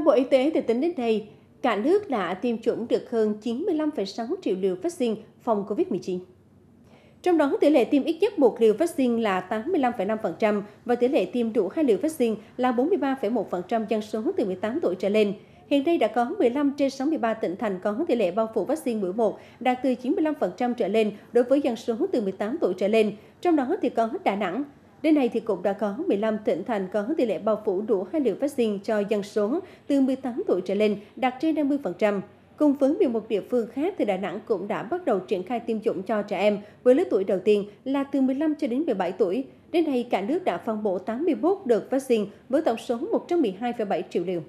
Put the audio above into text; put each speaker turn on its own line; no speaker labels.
Theo Bộ Y tế, từ tính đến nay, cả nước đã tiêm chủng được hơn 95,6 triệu liều vaccine phòng COVID-19. Trong đó, tỷ lệ tiêm ít nhất một liều vaccine là 85,5% và tỷ lệ tiêm đủ hai liều vaccine là 43,1% dân số từ 18 tuổi trở lên. Hiện nay đã có 15 trên 63 tỉnh thành có tỷ lệ bao phủ vaccine mũi 1 đạt từ 95% trở lên đối với dân số từ 18 tuổi trở lên, trong đó thì có Đà Nẵng Đến nay thì cũng đã có 15 tỉnh thành có tỷ lệ bao phủ đủ hai liều vaccine cho dân số từ 18 tuổi trở lên đạt trên 50%. Cùng với 11 địa phương khác thì Đà Nẵng cũng đã bắt đầu triển khai tiêm chủng cho trẻ em với lứa tuổi đầu tiên là từ 15 cho đến 17 tuổi. Đến nay, cả nước đã phân bổ 81 đợt vaccine với tổng số 112,7 triệu liều.